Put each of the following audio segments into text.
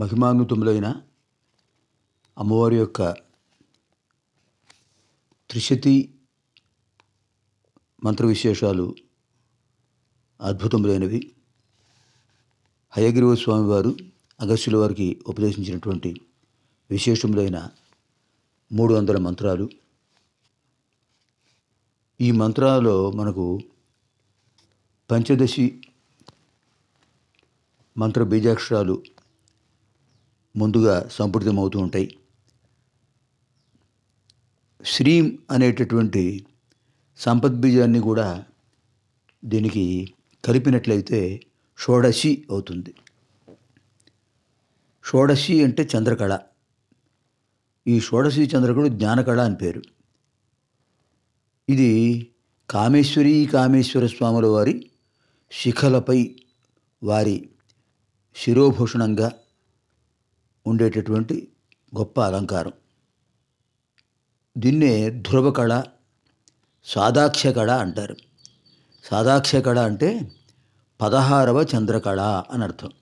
మహిమాన్వితములైన అమ్మవారి యొక్క త్రిశతి మంత్ర విశేషాలు అద్భుతములైనవి హయగ్రీవ స్వామి వారు అగస్యుల వారికి ఉపదేశించినటువంటి విశేషములైన మూడు వందల మంత్రాలు ఈ మంత్రాలలో మనకు పంచదశి మంత్ర బీజాక్షరాలు ముందుగా సంప్రదిమవుతూ ఉంటాయి శ్రీం అనేటటువంటి సంపద్బీజాన్ని కూడా దీనికి కలిపినట్లయితే షోడశి అవుతుంది షోడశి అంటే చంద్రకళ ఈ షోడశి చంద్రకుడు జ్ఞానకళ అని పేరు ఇది కామేశ్వరి కామేశ్వర స్వాముల వారి శిఖలపై వారి శిరోభూషణంగా ఉండేటటువంటి గొప్ప అలంకారం దీన్నే ధ్రువకళ కళ అంటారు కళ అంటే పదహారవ చంద్రకళ అని అర్థం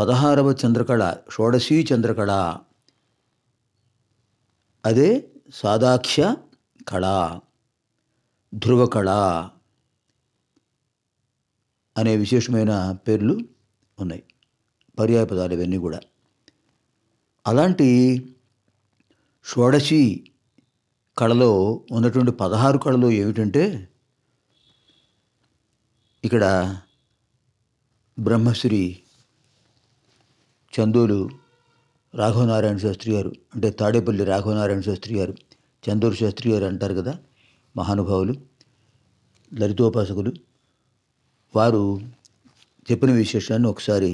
పదహారవ చంద్రకళ షోడశీ చంద్రకళ అదే సాదాక్ష కళ ధ్రువకళ అనే విశేషమైన పేర్లు ఉన్నాయి పర్యాయపదాలు ఇవన్నీ కూడా అలాంటి షోడశి కళలో ఉన్నటువంటి పదహారు కళలు ఏమిటంటే ఇక్కడ బ్రహ్మశ్రీ చందూలు రాఘవనారాయణ శాస్త్రి గారు అంటే తాడేపల్లి రాఘవనారాయణ శాస్త్రి గారు చందూరు శాస్త్రి గారు అంటారు కదా మహానుభావులు లలితోపాసకులు వారు చెప్పిన విశేషాన్ని ఒకసారి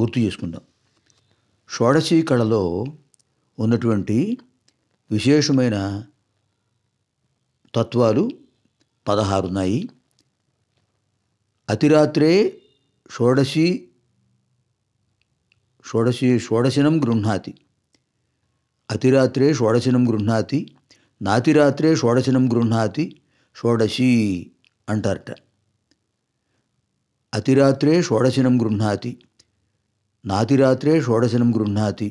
గుర్తు చేసుకుందాం షోడశీ కళలో ఉన్నటువంటి విశేషమైన తత్వాలు పదహారున్నాయి అతిరాత్రే షోడశీ షోడశీ షోడశనం గృహ్ణాతి అతిరాత్రే షోడశనం గృహ్ణాతి నాతిరాత్రే షోడశనం గృహ్ణాతి షోడశీ అంటారట అతిరాత్రే షోడశనం గృహ్ణాతి నాతిరాత్రే షోడశనం గృహ్ణాతి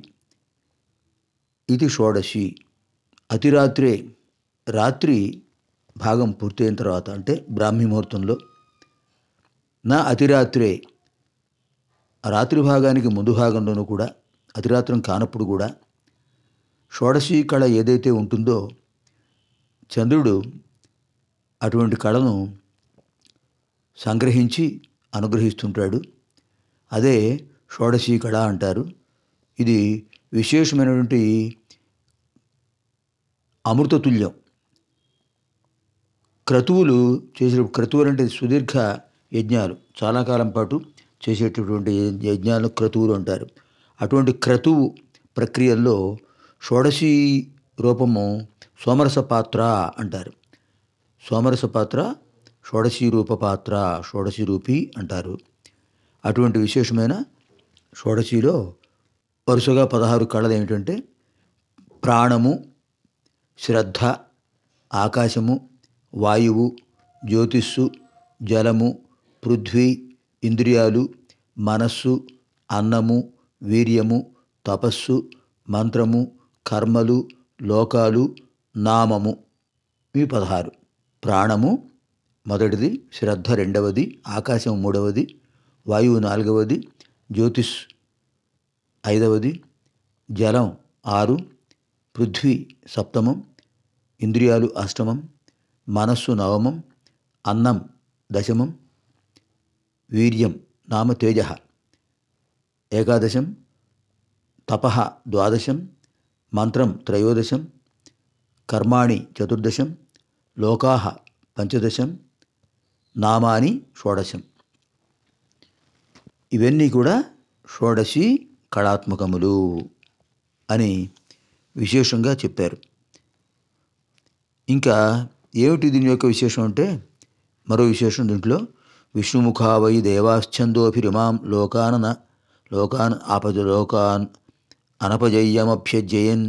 ఇది షోడశి అతిరాత్రే రాత్రి భాగం పూర్తయిన తర్వాత అంటే బ్రాహ్మీ ముహూర్తంలో నా అతిరాత్రే రాత్రి భాగానికి ముందు భాగంలోనూ కూడా అతిరాత్రం కానప్పుడు కూడా షోడశి కళ ఏదైతే ఉంటుందో చంద్రుడు అటువంటి కళను సంగ్రహించి అనుగ్రహిస్తుంటాడు అదే షోడశీ కళ అంటారు ఇది విశేషమైనటువంటి అమృతతుల్యం క్రతువులు చేసే క్రతువులు అంటే సుదీర్ఘ యజ్ఞాలు చాలా కాలం పాటు చేసేటటువంటి యజ్ఞాలు క్రతువులు అంటారు అటువంటి క్రతువు ప్రక్రియల్లో షోడశీ రూపము సోమరస పాత్ర అంటారు సోమరస పాత్ర షోడశీ రూప పాత్ర షోడశీ రూపి అంటారు అటువంటి విశేషమైన షోడశిలో వరుసగా పదహారు కళలు ఏమిటంటే ప్రాణము శ్రద్ధ ఆకాశము వాయువు జ్యోతిస్సు జలము పృథ్వీ ఇంద్రియాలు మనస్సు అన్నము వీర్యము తపస్సు మంత్రము కర్మలు లోకాలు నామము ఇవి పదహారు ప్రాణము మొదటిది శ్రద్ధ రెండవది ఆకాశం మూడవది వాయువు నాలుగవది జ్యోతిష్ ఐదవది జలం ఆరు పృథ్వీ సప్తమం ఇంద్రియాలు అష్టమం మనస్సు నవమం అన్నం దశమం వీర్యం నామ తేజ ఏకాదశం తప ద్వాదశం మంత్రం త్రయోదశం కర్మాణి చతుర్దశం లోకా పంచదశం నామాని షోడశం ఇవన్నీ కూడా షోడశి కళాత్మకములు అని విశేషంగా చెప్పారు ఇంకా ఏమిటి దీని యొక్క విశేషం అంటే మరో విశేషం దీంట్లో విష్ణుముఖావై దేవాశ్చందోభిరిమాం లోకానన లోకాన్ ఆపద లోకాన్ అనపజయ్యమభ్యజయన్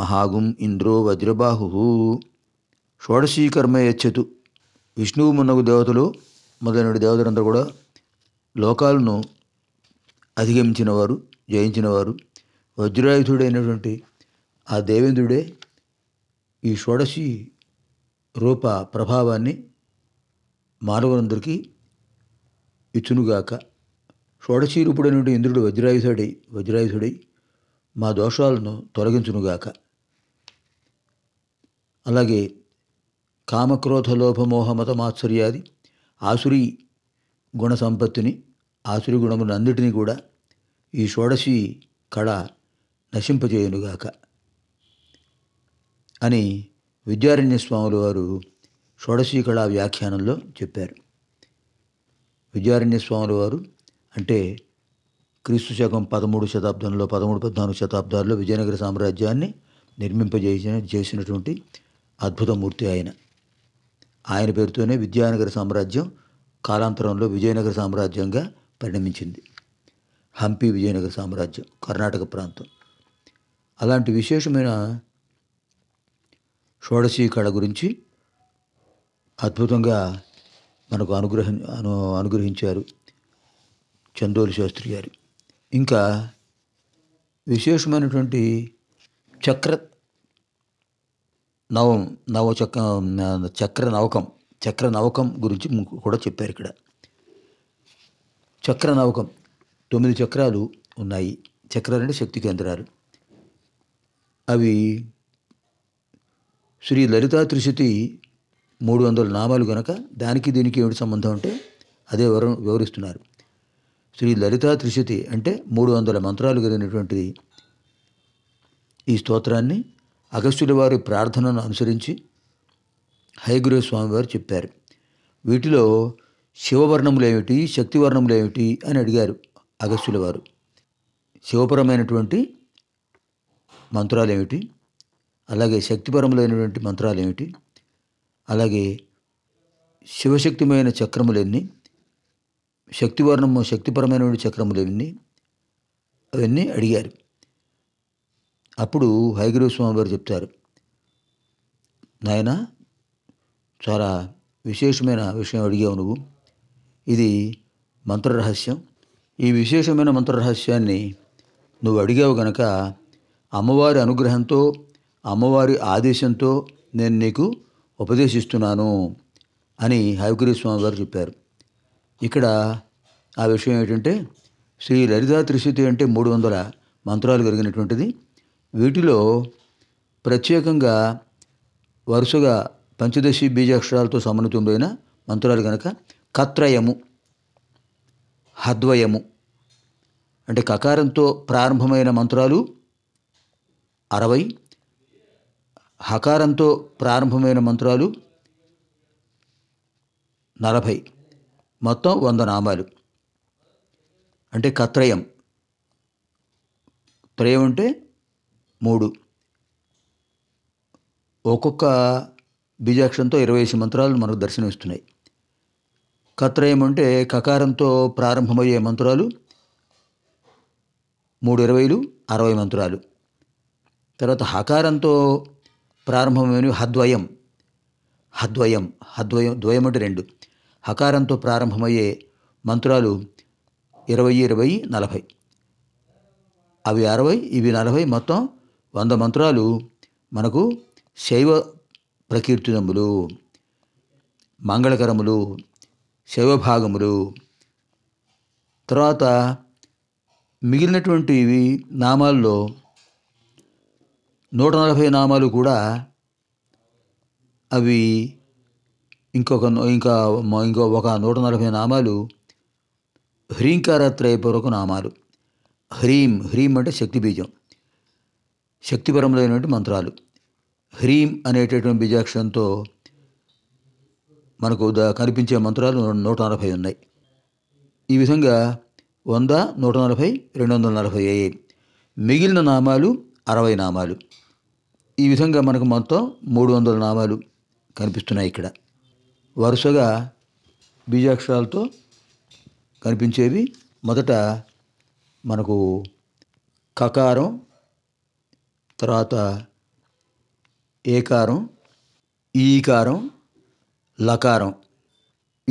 మహాగుం ఇంద్రో వజ్రబాహు షోడశీకర్మ యచ్చతు విష్ణువు మున్నగు దేవతలు మొదలైన దేవతలందరూ కూడా లోకాలను అధిగమించినవారు జయించినవారు వజ్రాయుధుడైనటువంటి ఆ దేవేంద్రుడే ఈ షోడశి రూప ప్రభావాన్ని మానవులందరికీ ఇచ్చునుగాక షోడశీ రూపుడైనటువంటి ఇంద్రుడు వజ్రాయుధుడై వజ్రాయుధుడై మా దోషాలను తొలగించునుగాక అలాగే కామక్రోధ లోభమోహ మతమాత్సర్యాది ఆసురి గుణ సంపత్తిని ఆసురి గుణములన్నిటినీ కూడా ఈ షోడశి కళ నశింపజేయునుగాక అని విద్యారణ్య స్వాముల వారు షోడశీ కళా వ్యాఖ్యానంలో చెప్పారు విద్యారణ్య స్వాముల వారు అంటే క్రీస్తు శకం పదమూడు శతాబ్దంలో పదమూడు పద్నాలుగు శతాబ్దాల్లో విజయనగర సామ్రాజ్యాన్ని నిర్మింపజేసిన చేసినటువంటి అద్భుతమూర్తి ఆయన ఆయన పేరుతోనే విద్యానగర సామ్రాజ్యం కాలాంతరంలో విజయనగర సామ్రాజ్యంగా పరిణమించింది హంపి విజయనగర సామ్రాజ్యం కర్ణాటక ప్రాంతం అలాంటి విశేషమైన షోడశీ కళ గురించి అద్భుతంగా మనకు అనుగ్రహ అను అనుగ్రహించారు చందోలి శాస్త్రి గారు ఇంకా విశేషమైనటువంటి చక్ర నవం నవ చక్ర చక్ర నవకం చక్ర నవకం గురించి కూడా చెప్పారు ఇక్కడ చక్ర నవకం తొమ్మిది చక్రాలు ఉన్నాయి అంటే శక్తి కేంద్రాలు అవి శ్రీ లలితా త్రిశతి మూడు వందల నామాలు గనక దానికి దీనికి ఏమిటి సంబంధం అంటే అదే వివరం వివరిస్తున్నారు శ్రీ లలితా త్రిశతి అంటే మూడు వందల మంత్రాలు కలిగినటువంటి ఈ స్తోత్రాన్ని అగస్త్యుల వారి ప్రార్థనను అనుసరించి హైగురు స్వామి వారు చెప్పారు వీటిలో శివవర్ణములేమిటి శక్తివర్ణములేమిటి అని అడిగారు అగస్సుల వారు శివపరమైనటువంటి మంత్రాలేమిటి అలాగే శక్తిపరములైనటువంటి మంత్రాలేమిటి అలాగే శివశక్తిమైన చక్రములన్నీ శక్తివర్ణము శక్తిపరమైనటువంటి చక్రములన్నీ అవన్నీ అడిగారు అప్పుడు హైగురు స్వామి వారు చెప్తారు నాయనా చాలా విశేషమైన విషయం అడిగావు నువ్వు ఇది మంత్రరహస్యం ఈ విశేషమైన మంత్రరహస్యాన్ని నువ్వు అడిగావు గనక అమ్మవారి అనుగ్రహంతో అమ్మవారి ఆదేశంతో నేను నీకు ఉపదేశిస్తున్నాను అని హయగిరి స్వామి గారు చెప్పారు ఇక్కడ ఆ విషయం ఏంటంటే శ్రీ లలితా త్రిశతి అంటే మూడు వందల మంత్రాలు కలిగినటువంటిది వీటిలో ప్రత్యేకంగా వరుసగా పంచదశి బీజాక్షరాలతో సమన్వితమైన మంత్రాలు కనుక కత్రయము హద్వయము అంటే కకారంతో ప్రారంభమైన మంత్రాలు అరవై హకారంతో ప్రారంభమైన మంత్రాలు నలభై మొత్తం వంద నామాలు అంటే కత్రయం త్రయం అంటే మూడు ఒక్కొక్క బీజాక్షరంతో ఇరవై మంత్రాలు మనకు దర్శనమిస్తున్నాయి కత్రయం అంటే కకారంతో ప్రారంభమయ్యే మంత్రాలు మూడు ఇరవైలు అరవై మంత్రాలు తర్వాత హకారంతో ప్రారంభమైనవి హద్వయం హద్వయం హద్వయం ద్వయం అంటే రెండు హకారంతో ప్రారంభమయ్యే మంత్రాలు ఇరవై ఇరవై నలభై అవి అరవై ఇవి నలభై మొత్తం వంద మంత్రాలు మనకు శైవ ప్రకీర్తనములు మంగళకరములు శవభాగములు తర్వాత మిగిలినటువంటివి నామాల్లో నూట నలభై నామాలు కూడా అవి ఇంకొక ఇంకా ఇంకో ఒక నూట నలభై నామాలు హ్రీంకారత్రయపూర్వక నామాలు హ్రీం హ్రీం అంటే శక్తి బీజం శక్తిపరములైనటువంటి మంత్రాలు హ్రీం అనేటటువంటి బీజాక్షరంతో మనకు కనిపించే మంత్రాలు నూట నలభై ఉన్నాయి ఈ విధంగా వంద నూట నలభై రెండు వందల నలభై అయ్యాయి మిగిలిన నామాలు అరవై నామాలు ఈ విధంగా మనకు మొత్తం మూడు వందల నామాలు కనిపిస్తున్నాయి ఇక్కడ వరుసగా బీజాక్షరాలతో కనిపించేవి మొదట మనకు కకారం తర్వాత ఏకారం ఈకారం లకారం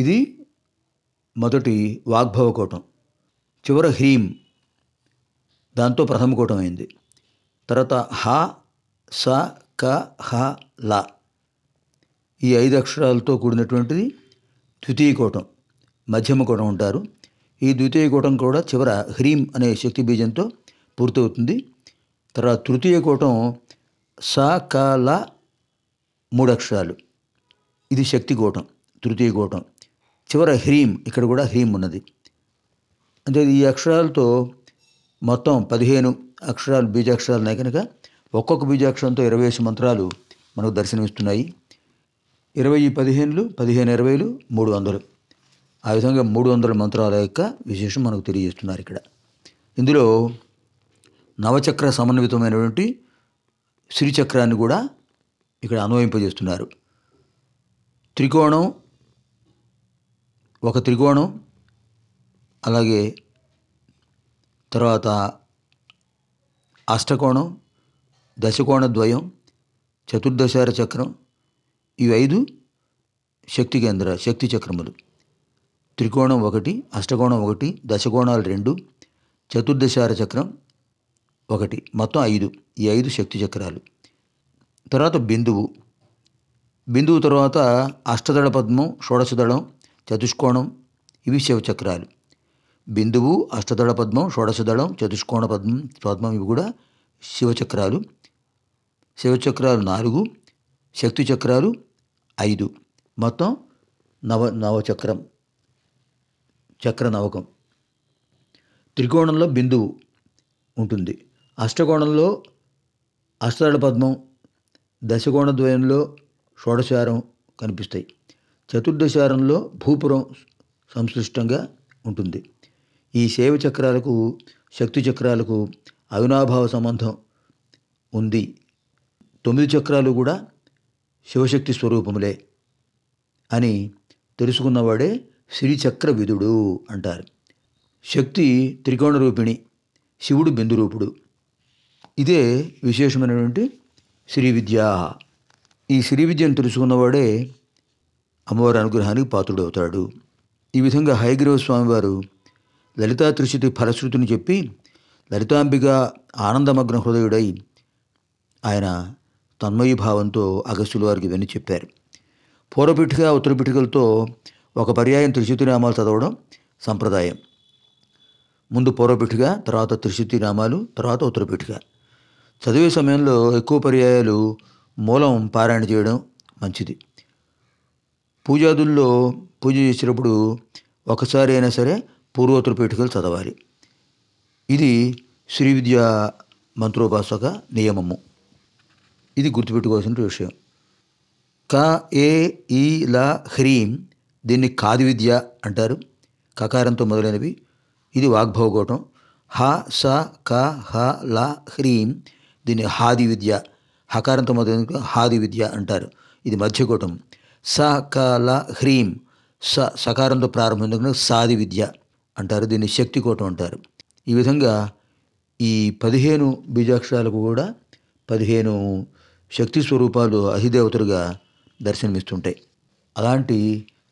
ఇది మొదటి వాగ్భవ కూటం చివర హ్రీం దాంతో ప్రథమ కూటం అయింది తర్వాత హ స క హ ల ఈ ఐదు అక్షరాలతో కూడినటువంటిది ద్వితీయ కూటం మధ్యమ కూటం ఉంటారు ఈ ద్వితీయ కూటం కూడా చివర హ్రీం అనే శక్తి బీజంతో పూర్తవుతుంది తర్వాత తృతీయ కూటం సకల మూడు అక్షరాలు ఇది శక్తి గోటం తృతీయ గోటం చివర హ్రీం ఇక్కడ కూడా హ్రీం ఉన్నది అంటే ఈ అక్షరాలతో మొత్తం పదిహేను అక్షరాలు బీజాక్షరాలు ఉన్నాయి కనుక ఒక్కొక్క బీజాక్షరంతో ఇరవై ఐదు మంత్రాలు మనకు దర్శనమిస్తున్నాయి ఇరవై పదిహేనులు పదిహేను ఇరవైలు మూడు వందలు ఆ విధంగా మూడు వందల మంత్రాల యొక్క విశేషం మనకు తెలియజేస్తున్నారు ఇక్కడ ఇందులో నవచక్ర సమన్వితమైనటువంటి శ్రీచక్రాన్ని కూడా ఇక్కడ అన్వయింపజేస్తున్నారు త్రికోణం ఒక త్రికోణం అలాగే తర్వాత అష్టకోణం దశకోణ ద్వయం చతుర్దశార చక్రం ఇవి ఐదు శక్తి కేంద్ర శక్తి చక్రములు త్రికోణం ఒకటి అష్టకోణం ఒకటి దశకోణాలు రెండు చతుర్దశార చక్రం ఒకటి మొత్తం ఐదు ఈ ఐదు శక్తి చక్రాలు తర్వాత బిందువు బిందువు తర్వాత అష్టదళ పద్మం షోడశదళం చతుష్కోణం ఇవి శివచక్రాలు బిందువు అష్టదళ పద్మం షోడశదళం చతుష్కోణ పద్మం పద్మం ఇవి కూడా శివచక్రాలు శివచక్రాలు నాలుగు శక్తి చక్రాలు ఐదు మొత్తం నవ నవచక్రం చక్ర నవకం త్రికోణంలో బిందువు ఉంటుంది అష్టకోణంలో అష్టదళ పద్మం దశకోణద్వయంలో షోడశారం కనిపిస్తాయి చతుర్దశారంలో భూపురం సంశ్లిష్టంగా ఉంటుంది ఈ శైవ చక్రాలకు శక్తి చక్రాలకు అవినాభావ సంబంధం ఉంది తొమ్మిది చక్రాలు కూడా శివశక్తి స్వరూపములే అని తెలుసుకున్నవాడే శ్రీచక్ర విధుడు అంటారు శక్తి త్రికోణ రూపిణి శివుడు బిందురూపుడు ఇదే విశేషమైనటువంటి శ్రీ విద్య ఈ శ్రీ విద్యను తెలుసుకున్నవాడే అమ్మవారి అనుగ్రహానికి పాత్రుడవుతాడు ఈ విధంగా హయగ్రీవ స్వామివారు లలితా త్రిశతి ఫలశ్రుతిని చెప్పి లలితాంబిక ఆనందమగ్న హృదయుడై ఆయన తన్మయీభావంతో అగస్సులు వారికి వెన్ను చెప్పారు పూర్వపీఠిక ఉత్తరపీఠికలతో ఒక పర్యాయం త్రిశుతి నామాలు చదవడం సంప్రదాయం ముందు పూర్వపీఠిక తర్వాత త్రిశుతి నామాలు తర్వాత ఉత్తరపీఠిక చదివే సమయంలో ఎక్కువ పర్యాయాలు మూలం పారాయణ చేయడం మంచిది పూజాదుల్లో పూజ చేసేటప్పుడు ఒకసారి అయినా సరే పూర్వోత్తర పీఠికలు చదవాలి ఇది శ్రీ విద్యా మంత్రోపాసక నియమము ఇది గుర్తుపెట్టుకోవాల్సిన విషయం క ఏ ఈ లా హ్రీం దీన్ని కాది విద్య అంటారు కకారంతో మొదలైనవి ఇది వాగ్భవగోటం హ స క హ ల హ్రీం దీన్ని హాది విద్య హకారంతో మొదటి హాది విద్య అంటారు ఇది మధ్యకూటం స కల హ్రీం స సకారంతో ప్రారంభం సాది విద్య అంటారు దీన్ని శక్తికూటం అంటారు ఈ విధంగా ఈ పదిహేను బీజాక్షరాలకు కూడా పదిహేను శక్తి స్వరూపాలు అధిదేవతలుగా దర్శనమిస్తుంటాయి అలాంటి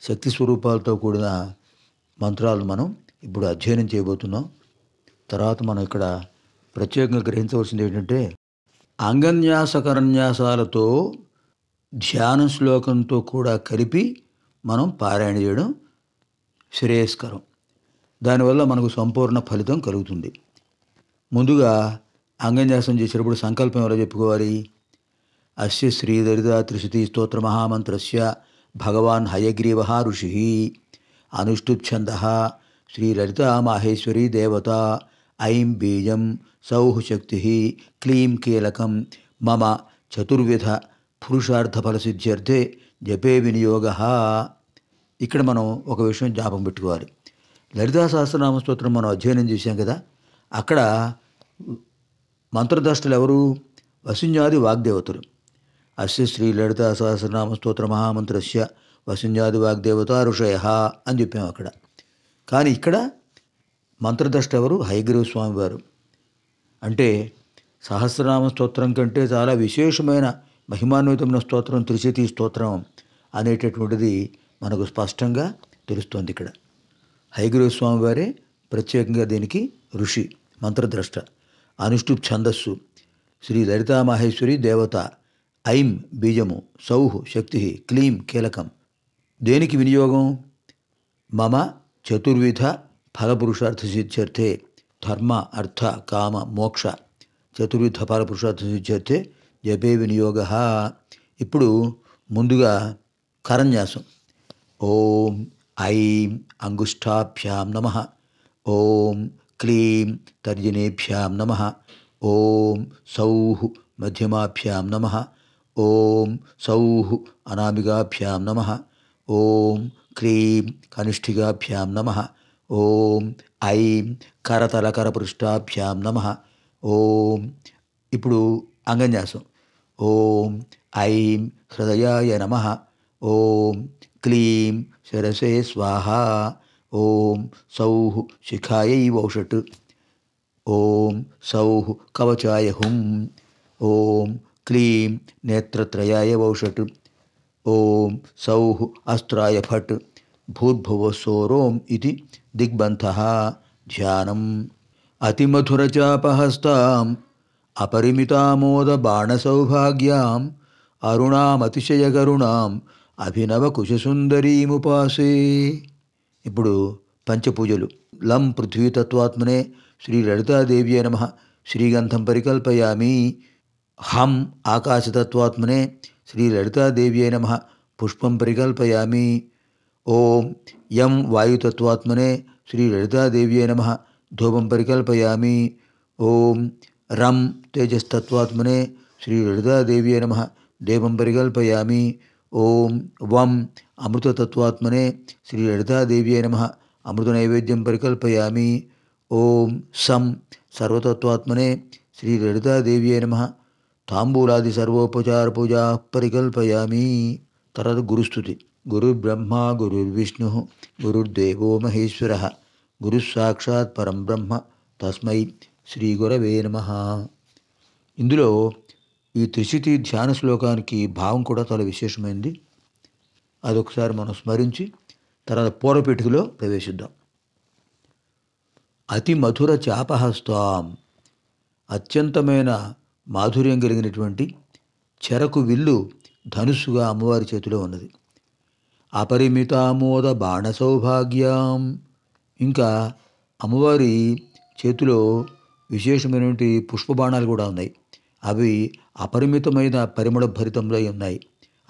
శక్తి స్వరూపాలతో కూడిన మంత్రాలు మనం ఇప్పుడు అధ్యయనం చేయబోతున్నాం తర్వాత మనం ఇక్కడ ప్రత్యేకంగా గ్రహించవలసింది ఏంటంటే అంగన్యాసకరన్యాసాలతో ధ్యాన శ్లోకంతో కూడా కలిపి మనం పారాయణ చేయడం శ్రేయస్కరం దానివల్ల మనకు సంపూర్ణ ఫలితం కలుగుతుంది ముందుగా అంగన్యాసం చేసేటప్పుడు సంకల్పం ఎలా చెప్పుకోవాలి అస్య శ్రీదరిద త్రిశతి స్తోత్ర మహామంత్రస్య భగవాన్ హయగ్రీవ ఋషి అనుష్ఠుఛంద శ్రీలలిత మాహేశ్వరి దేవత ఐం బీజం సౌః శక్తి క్లీం కీలకం మమ చతుర్విధ పురుషార్థఫలసిద్ధ్యర్థే జపే వినియోగ ఇక్కడ మనం ఒక విషయం జ్ఞాపం పెట్టుకోవాలి లలితా సహస్రనామ స్తోత్రం మనం అధ్యయనం చేశాం కదా అక్కడ మంత్రదష్టలు ఎవరు వసుంజాది వాగ్దేవతలు అస్య శ్రీ లలితా సహస్రనామ స్తోత్ర మహామంత్రస్య వసుంజాది వాగ్దేవత ఋషయ అని చెప్పాము అక్కడ కానీ ఇక్కడ మంత్రద్రష్ట ఎవరు హైగ్రీవ స్వామి వారు అంటే సహస్రనామ స్తోత్రం కంటే చాలా విశేషమైన మహిమాన్వితమైన స్తోత్రం త్రిశతి స్తోత్రం అనేటటువంటిది మనకు స్పష్టంగా తెలుస్తోంది ఇక్కడ హైగ్రీవ స్వామి వారే ప్రత్యేకంగా దీనికి ఋషి మంత్రద్రష్ట అనుష్ఠుప్ ఛందస్సు శ్రీ లలితామహేశ్వరి దేవత ఐం బీజము సౌహ్ శక్తి క్లీం కీలకం దేనికి వినియోగం మమ చతుర్విధ ఫలపురుషార్థ సిద్ధ్యర్థే ధర్మ అర్థ కామ మోక్ష చతుర్విధ ఫలపురుషార్థ సిద్ధ్యర్థే జపే వినియోగ ఇప్పుడు ముందుగా కరంజాసం ఓం ఐం అంగుష్టాభ్యాం నమ ఓం క్లీం తర్జనేభ్యాం నమ ఓం సౌః మధ్యమాభ్యాం నమ ఓం సౌః అనామిగాభ్యాం నమ ఓం క్లీం కనిష్ఠిగాభ్యాం నమ ओम ऐं करतल कर नम ओम इपड़ अंगन्यास ओम ऐं हृदयाय नम ओम क्ली शिसे स्वाहा ओम सौ शिखाय वोषट ओम सौ कवचाय हुम ओम क्ली नेत्रत्रयाय वोषट ओम सौ अस्त्राय फट భూర్భువస్సోరోం ఇది దిగ్బంధ ధ్యానం అతిమధురచాపహస్తాం అపరిమితామోద బాణసౌభాగ్యాం అరుణామతిశయగరుణాం అభినవకుశసుందరీముపాసే ఇప్పుడు పంచపూజలు లం పృథ్వీతత్వాత్మనే శ్రీ లలితాదేవ్యే నమ శ్రీగంధం పరికల్పయామి హం ఆకాశతత్వాత్మనే శ్రీ లలితాదేవ్యే నమ పుష్పం పరికల్పయామి ओम यम वायुतत्वात्मने श्री ललिता नम धूपम परिकल्पयामी ओम रम तेजस्तत्वात्मने श्री ललिता नम देवम परिकल्पयामी ओम वम अमृततत्वात्मने श्री ललिता नम अमृत नैवेद्यम परिकल्पयामी ओम सम सर्वतत्वात्मने श्री ललिता नम तांबूलादि सर्वोपचार पूजा परिकल्पयामी तरद गुरुस्तुति గురుర్బ్రహ్మ గురుర్విష్ణు గురుర్దేవో మహేశ్వర గురుస్సాక్షాత్ బ్రహ్మ తస్మై శ్రీ గురవే నమ ఇందులో ఈ త్రిశితి ధ్యాన శ్లోకానికి భావం కూడా చాలా విశేషమైంది అదొకసారి మనం స్మరించి తర్వాత పూర్వపీఠికలో ప్రవేశిద్దాం అతి మధుర చాపహస్తాం అత్యంతమైన మాధుర్యం కలిగినటువంటి చెరకు విల్లు ధనుస్సుగా అమ్మవారి చేతిలో ఉన్నది అపరిమితామోద బాణ సౌభాగ్యం ఇంకా అమ్మవారి చేతిలో విశేషమైనటువంటి పుష్పబాణాలు కూడా ఉన్నాయి అవి అపరిమితమైన పరిమళ భరితంలో ఉన్నాయి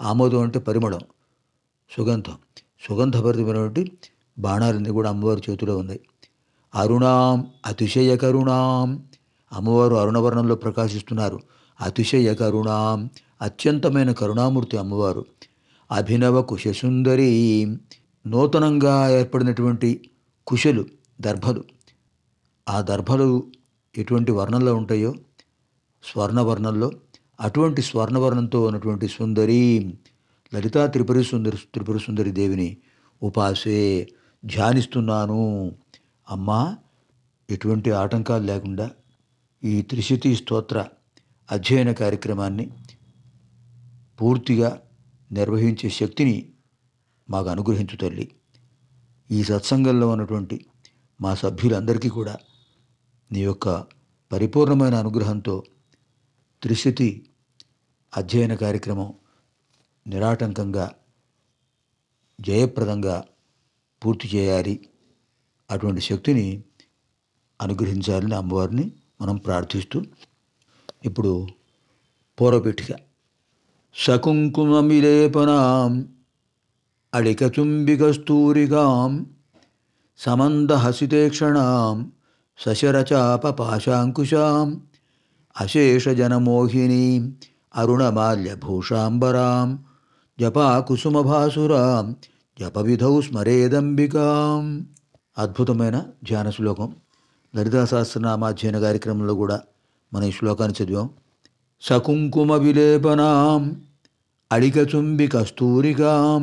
ఆమోదం అంటే పరిమళం సుగంధం సుగంధభరితమైనటువంటి బాణాలన్నీ కూడా అమ్మవారి చేతిలో ఉన్నాయి అరుణాం అతిశయ కరుణాం అమ్మవారు అరుణవర్ణంలో ప్రకాశిస్తున్నారు అతిశయ కరుణాం అత్యంతమైన కరుణామూర్తి అమ్మవారు అభినవ కుశసుందరి నూతనంగా ఏర్పడినటువంటి కుశలు దర్భలు ఆ దర్భలు ఎటువంటి వర్ణంలో ఉంటాయో స్వర్ణవర్ణంలో అటువంటి స్వర్ణవర్ణంతో ఉన్నటువంటి సుందరి లలితా త్రిపురి సుందరి త్రిపుర సుందరి దేవిని ఉపాసే ధ్యానిస్తున్నాను అమ్మా ఎటువంటి ఆటంకాలు లేకుండా ఈ త్రిశతి స్తోత్ర అధ్యయన కార్యక్రమాన్ని పూర్తిగా నిర్వహించే శక్తిని మాకు అనుగ్రహించు తల్లి ఈ సత్సంగంలో ఉన్నటువంటి మా సభ్యులందరికీ కూడా నీ యొక్క పరిపూర్ణమైన అనుగ్రహంతో త్రిశతి అధ్యయన కార్యక్రమం నిరాటంకంగా జయప్రదంగా పూర్తి చేయాలి అటువంటి శక్తిని అనుగ్రహించాలని అమ్మవారిని మనం ప్రార్థిస్తూ ఇప్పుడు పూర్వపీఠిక సకుంకుమమిలేపనాం అడికచుంబికస్తూరికాం సమందహసితేక్షణాం సశరచాపపాశాంకుశాం అశేషజనమోహినీం అరుణమాల్యభూషాంబరాం జపాకుసుమభాసురాం జపవిధౌ స్మరేదంబికాం అద్భుతమైన ధ్యాన శ్లోకం లలితా సహస్రనామాధ్యయన కార్యక్రమంలో కూడా మన ఈ శ్లోకాన్ని చదివాం సకుంకుమ విలేపనాం అడికచుంబి కస్తూరికాం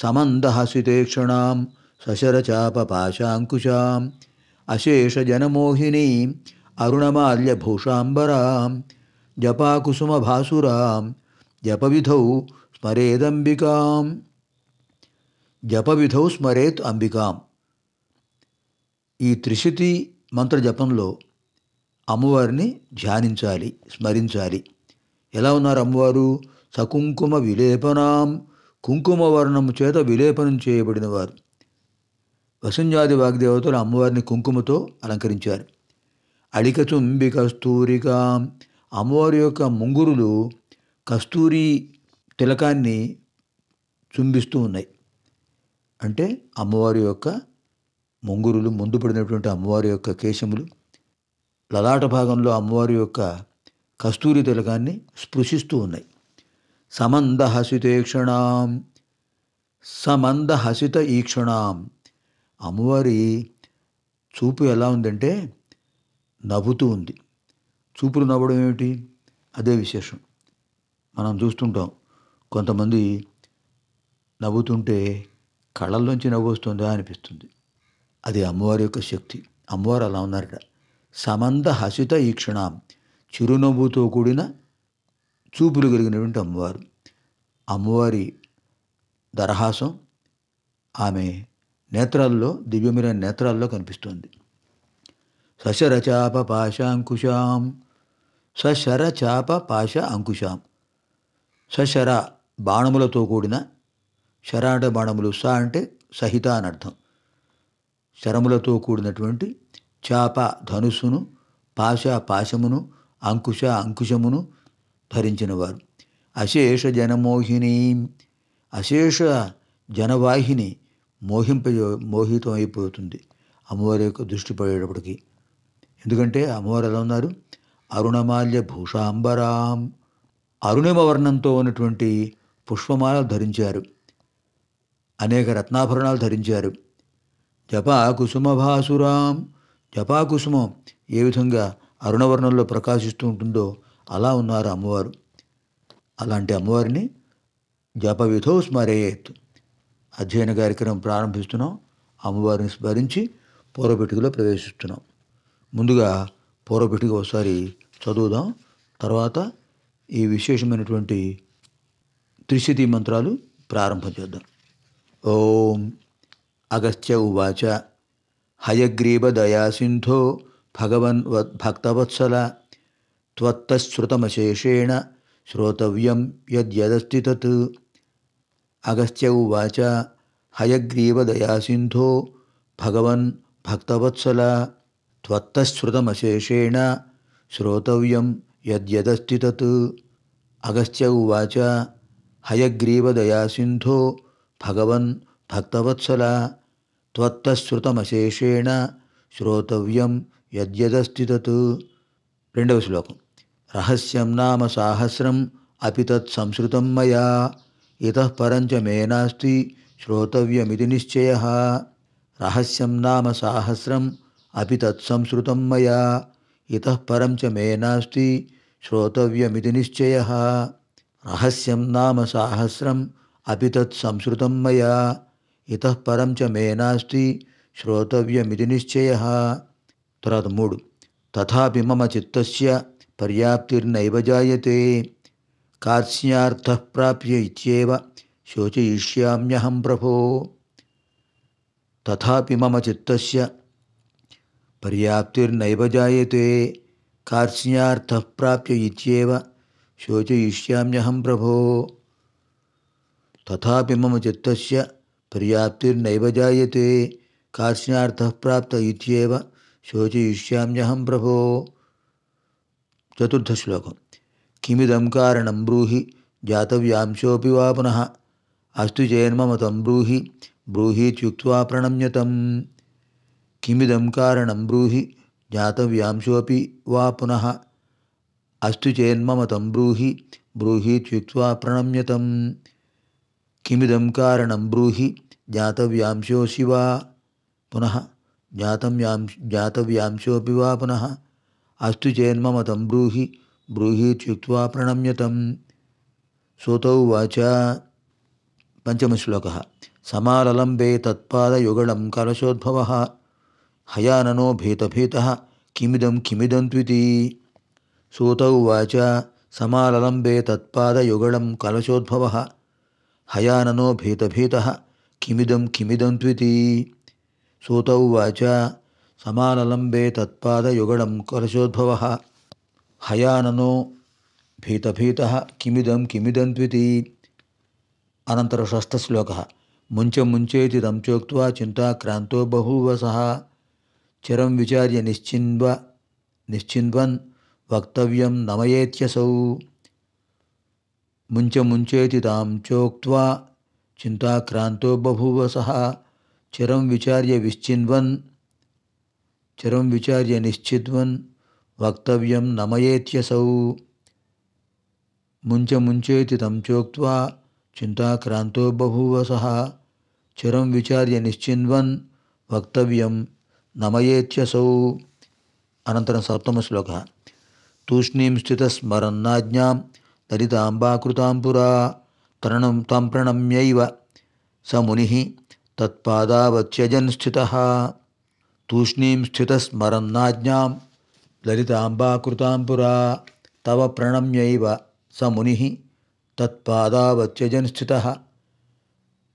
సమందహసితేక్షణాం సశరచాప పాశాంకుశాం అశేష జనమోహిని అరుణమాల్య భూషాంబరాం జపాకుసుమ భాసురాం జపవిధౌ స్మరేదంబికాం జపవిధౌ స్మరేత్ అంబికాం ఈ త్రిశతి మంత్రజపంలో అమ్మవారిని ధ్యానించాలి స్మరించాలి ఎలా ఉన్నారు అమ్మవారు సకుంకుమ విలేపనాం కుంకుమ వర్ణము చేత విలేపనం చేయబడిన వారు వసంజాది వాగ్దేవతలు అమ్మవారిని కుంకుమతో అలంకరించారు అళిక చుంబి కస్తూరిగా అమ్మవారి యొక్క ముంగురులు కస్తూరి తిలకాన్ని చుంబిస్తూ ఉన్నాయి అంటే అమ్మవారి యొక్క ముంగురులు ముందు పడినటువంటి అమ్మవారి యొక్క కేశములు లలాట భాగంలో అమ్మవారి యొక్క కస్తూరి తిలకాన్ని స్పృశిస్తూ ఉన్నాయి సమంద క్షణం సమంద హసిత క్షణం అమ్మవారి చూపు ఎలా ఉందంటే నవ్వుతూ ఉంది చూపులు నవ్వడం ఏమిటి అదే విశేషం మనం చూస్తుంటాం కొంతమంది నవ్వుతుంటే కళ్ళల్లోంచి నవ్వు వస్తుందా అనిపిస్తుంది అది అమ్మవారి యొక్క శక్తి అమ్మవారు అలా ఉన్నారట సమంత హసిత ఈక్షణాం చిరునవ్వుతో కూడిన చూపులు కలిగినటువంటి అమ్మవారు అమ్మవారి దరహాసం ఆమె నేత్రాల్లో దివ్యమైన నేత్రాల్లో కనిపిస్తుంది సశరచాప పాశ అంకుశాం చాప పాశ అంకుశాం సశర బాణములతో కూడిన శరాట బాణములు స అంటే సహిత అని అర్థం శరములతో కూడినటువంటి చాప ధనుస్సును పాశ పాశమును అంకుశ అంకుశమును ధరించినవారు అశేష జనమోహిని అశేష జనవాహిని మోహింప మోహితం అయిపోతుంది అమ్మవారి యొక్క దృష్టి పడేటప్పటికి ఎందుకంటే అమ్మవారు ఎలా ఉన్నారు అరుణమాల్య భూషాంబరాం అరుణిమ వర్ణంతో ఉన్నటువంటి పుష్పమాలలు ధరించారు అనేక రత్నాభరణాలు ధరించారు జప కుసుమభాసురాం జపాకుసుమం ఏ విధంగా అరుణవర్ణంలో ప్రకాశిస్తూ ఉంటుందో అలా ఉన్నారు అమ్మవారు అలాంటి అమ్మవారిని జపవిధో స్మరేత్ అధ్యయన కార్యక్రమం ప్రారంభిస్తున్నాం అమ్మవారిని స్మరించి పూర్వపెట్టుకలో ప్రవేశిస్తున్నాం ముందుగా పూర్వపెట్టుక ఒకసారి చదువుదాం తర్వాత ఈ విశేషమైనటువంటి త్రిశతీ మంత్రాలు ప్రారంభం చేద్దాం ఓం అగస్త్య ఉవాచ हयग्रीवदयासिन्धो भक्तवत्सला त्वत्तश्रुतमशेषेण श्रोतव्यं तत् अगस्त्य उवाच हयग्रीवदयासिन्धो भक्तवत्सला त्वत्तश्रुतमशेषेण श्रोतव्यं तत् अगस्त्य उवाच हयग्रीवदयासिन्धो भगवन्भक्तवत्सला త్వత్తశ్రుతమశేషేణ శ్రోతవ్యం యద్యదస్తి తత్ రెండవ శ్లోకం రహస్యం నామ సాహస్రం అపి తత్ సంశ్రుతం మయా ఇత పరంచ మే నాస్తి శ్రోతవ్యమితి నిశ్చయ రహస్యం నామ సాహస్రం అపి తత్ సంశ్రుతం మయా ఇత పరం చ మే నాస్తి శ్రోతవ్యమితి నిశ్చయ రహస్యం నామ సాహస్రం అపి తత్ సంశ్రుతం మయా इत परम च मे नास्ती श्रोतव्यमी निश्चय तरदमूड तथा मम चित पर्याप्तिर्न जायते काप्य शोचयिष्याम्यहम प्रभो तथा मम चित पर्याप्तिर्न जायते काप्य शोचयिष्याम्यहम प्रभो तथा मम चित पर्याप्तिर्न जायते काष्ण्यार्थः प्राप्त इत्येव शोचयिष्याम्यहं प्रभो चतुर्थ श्लोक किमिदं कारण ब्रूहि जातव्यांशोपि वा पुनः अस्तु जैन्मम तं ब्रूहि ब्रूहीत्युक्त्वा प्रणम्यतं किमिदं कारण ब्रूहि जातव्यांशोपि वा पुनः अस्तु चेन्मम तं ब्रूहि ब्रूहीत्युक्त्वा प्रणम्यतं किमिदं कारण ब्रूहि జాతవ్యాంశోసి వా పునః జాతం యాంశ జాతవ్యాంశోపి వా పునః అస్తు చేన్మమతం బ్రూహి బ్రూహీత్యుక్వా ప్రణమ్యతం సూతౌవాచ పంచమశ్లోక సమాలలంబే తత్పాదయుగళం కలశోద్భవ హయాననో భీతభీత కిమిదం కిమిదంత్వితి సూతౌవాచ సమాలలంబే తత్పాదయుగళం కలశోద్భవ హయాననో భీతభీత किमिदं किमिदन्त्विति सूत उवाच समानलम्बे तत्पादयुगणं करशोद्भवः हयाननो भीतभीतः किमिदं किमिदन्त्विति अनन्तरं षष्ठश्लोकः मुञ्च मुञ्चेति तं चोक्त्वा चिन्ताक्रान्तो बहूवसः चिरं विचार्य निश्चिन्व निश्चिन्वन् वक्तव्यं नमयेत्यसौ मुञ्च मुञ्चेति तां चोक्त्वा చింతాక్రాంతో బభూవ సహా చిరం విచార్య విశ్చిన్వన్ చిరం విచార్య నిశ్చిద్వన్ వక్తవ్యం నమయేత్యసౌ ముంచ ముంచేతి తం చోక్వా చింతాక్రాంతో బభూవ సహా చిరం విచార్య నిశ్చిన్వన్ వక్తవ్యం నమయేత్యసౌ అనంతరం సప్తమ శ్లోక తూష్ణీం స్థితస్మరన్నాజ్ఞాం దళితాంబాకృతాం పురా తరణం తం ప్రణమ్యైవ స ముని తత్పాదావత్యజన్ స్థిత తూష్ణీం స్థితస్మరన్నాజ్ఞాం లలితాంబాకృతాం పురా తవ ప్రణమ్యైవ స ముని తత్పాదావత్యజన్ స్థిత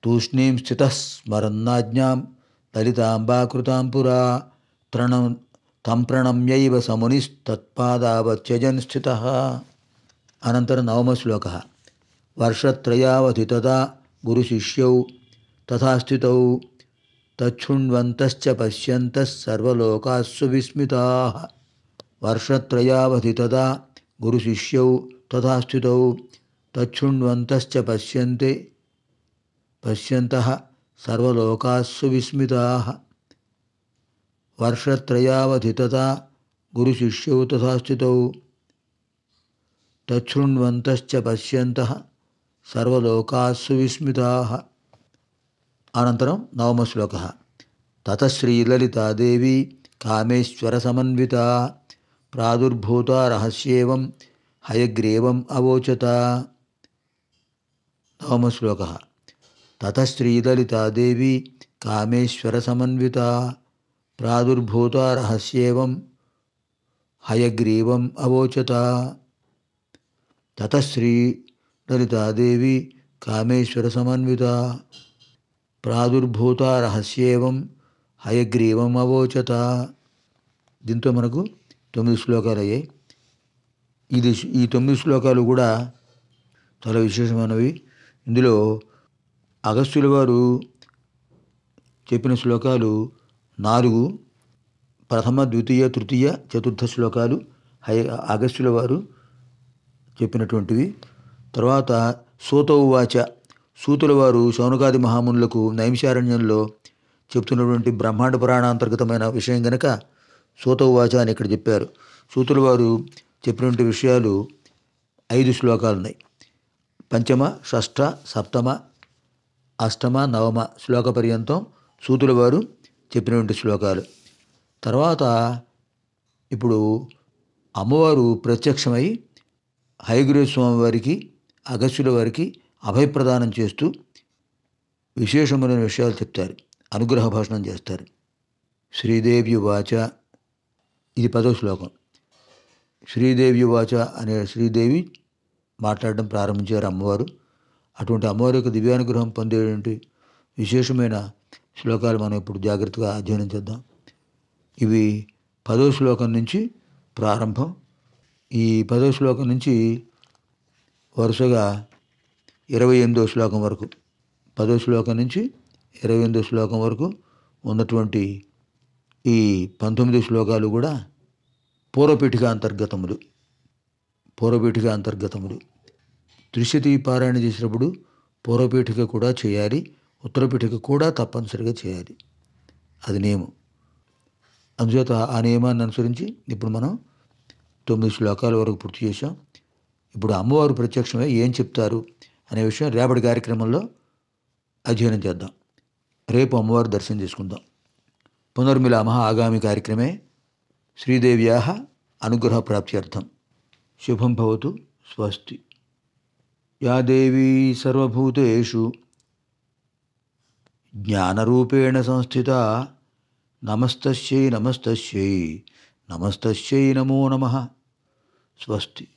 తూష్ణీం స్థితస్మరన్నాజ్ఞాం లలితాంబాకృతాం పురా తృణం తం ప్రణమ్యైవ సమునిస్తత్పాదావత్యజన్ స్థిత అనంతరం నవమ శ్లోక वर्षत्रयावधि तदा गुरुशिष्यौ तथा स्थितौ तच्छृण्वन्तश्च पश्यन्तः सर्वलोकास्सु विस्मिताः वर्षत्रयावधि तदा गुरुशिष्यौ तथा स्थितौ तच्छृण्वन्तश्च पश्यन्ते पश्यन्तः सर्वलोकास्सु विस्मिताः वर्षत्रयावधि तथा गुरुशिष्यौ तथा स्थितौ तच्छृण्वन्तश्च पश्यन्तः సర్వలోకాస్సు విస్మిత అనంతరం నవమ శ్లోక తత కామేశ్వర సమన్విత ప్రాదుర్భూత రహస్యేవం హయగ్రీవం అవోచత నవమ శ్లోక తత కామేశ్వర సమన్విత ప్రాదుర్భూత రహస్యేవం హయగ్రీవం అవోచత తతశ్రీ లలితాదేవి కామేశ్వర సమన్విత ప్రాదుర్భూత రహస్యేవం హయగ్రీవం అవోచత దీంతో మనకు తొమ్మిది శ్లోకాలు అయ్యాయి ఇది ఈ తొమ్మిది శ్లోకాలు కూడా చాలా విశేషమైనవి ఇందులో అగస్త్యుల వారు చెప్పిన శ్లోకాలు నాలుగు ప్రథమ ద్వితీయ తృతీయ చతుర్థ శ్లోకాలు హై అగస్త్యుల వారు చెప్పినటువంటివి తరువాత సూతౌవాచ సూతుల వారు శౌనకాది మహామునులకు నైమిషారణ్యంలో చెప్తున్నటువంటి బ్రహ్మాండ పురాణాంతర్గతమైన విషయం గనక సూతౌవాచ అని ఇక్కడ చెప్పారు సూతుల వారు చెప్పినటువంటి విషయాలు ఐదు శ్లోకాలు ఉన్నాయి పంచమ షష్ఠ సప్తమ అష్టమ నవమ శ్లోక పర్యంతం సూతుల వారు చెప్పినటువంటి శ్లోకాలు తర్వాత ఇప్పుడు అమ్మవారు ప్రత్యక్షమై హైగ్రీవ స్వామివారికి అగస్యుల వారికి అభయప్రదానం చేస్తూ విశేషమైన విషయాలు చెప్తారు అనుగ్రహ భాషణం చేస్తారు శ్రీదేవి వాచ ఇది పదో శ్లోకం శ్రీదేవి వాచ అనే శ్రీదేవి మాట్లాడడం ప్రారంభించారు అమ్మవారు అటువంటి అమ్మవారి యొక్క దివ్యానుగ్రహం పొందేటువంటి విశేషమైన శ్లోకాలు మనం ఇప్పుడు జాగ్రత్తగా అధ్యయనం చేద్దాం ఇవి పదో శ్లోకం నుంచి ప్రారంభం ఈ పదో శ్లోకం నుంచి వరుసగా ఇరవై ఎనిమిదో శ్లోకం వరకు పదో శ్లోకం నుంచి ఇరవై ఎనిమిదో శ్లోకం వరకు ఉన్నటువంటి ఈ పంతొమ్మిది శ్లోకాలు కూడా పూర్వపీఠిక అంతర్గతములు పూర్వపీఠిక అంతర్గతములు త్రిశతి పారాయణ చేసినప్పుడు పూర్వపీఠిక కూడా చేయాలి ఉత్తరపీఠిక కూడా తప్పనిసరిగా చేయాలి అది నియమం అందుచేత ఆ నియమాన్ని అనుసరించి ఇప్పుడు మనం తొమ్మిది శ్లోకాల వరకు పూర్తి చేశాం ఇప్పుడు అమ్మవారు ప్రత్యక్షమై ఏం చెప్తారు అనే విషయం రేపటి కార్యక్రమంలో అధ్యయనం చేద్దాం రేపు అమ్మవారు దర్శనం చేసుకుందాం పునర్మిలామ ఆగామి కార్యక్రమే శ్రీదేవ్యా అనుగ్రహ ప్రాప్త్యర్థం శుభం భవతు స్వస్తి యా దేవీ సర్వభూతేషు జ్ఞానరూపేణ సంస్థిత నమస్తై నమస్తై నమస్తై నమో నమ స్వస్తి